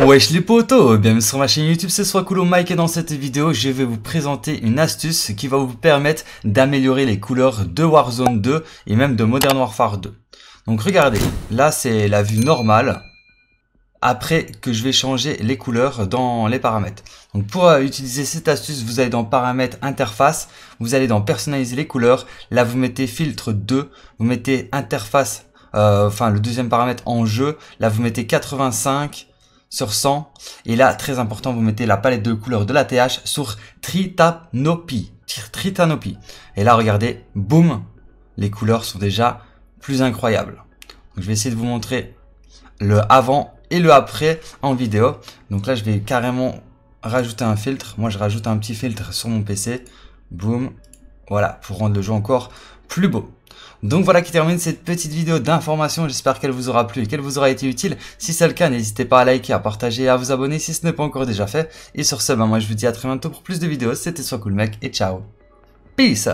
Wesh les potos, bienvenue sur ma chaîne YouTube, c'est Coolo Mike et dans cette vidéo je vais vous présenter une astuce qui va vous permettre d'améliorer les couleurs de Warzone 2 et même de Modern Warfare 2. Donc regardez, là c'est la vue normale après que je vais changer les couleurs dans les paramètres. Donc pour euh, utiliser cette astuce, vous allez dans paramètres interface, vous allez dans personnaliser les couleurs, là vous mettez filtre 2, vous mettez interface, euh, enfin le deuxième paramètre en jeu, là vous mettez 85, sur 100. Et là, très important, vous mettez la palette de couleurs de la TH sur Tritanopie. Tritanopie. Et là, regardez, boum, les couleurs sont déjà plus incroyables. je vais essayer de vous montrer le avant et le après en vidéo. Donc là, je vais carrément rajouter un filtre. Moi, je rajoute un petit filtre sur mon PC. Boum, voilà, pour rendre le jeu encore plus beau. Donc voilà qui termine cette petite vidéo d'information, j'espère qu'elle vous aura plu et qu'elle vous aura été utile. Si c'est le cas, n'hésitez pas à liker, à partager et à vous abonner si ce n'est pas encore déjà fait. Et sur ce, ben moi je vous dis à très bientôt pour plus de vidéos, c'était Soit Cool Mec et ciao Peace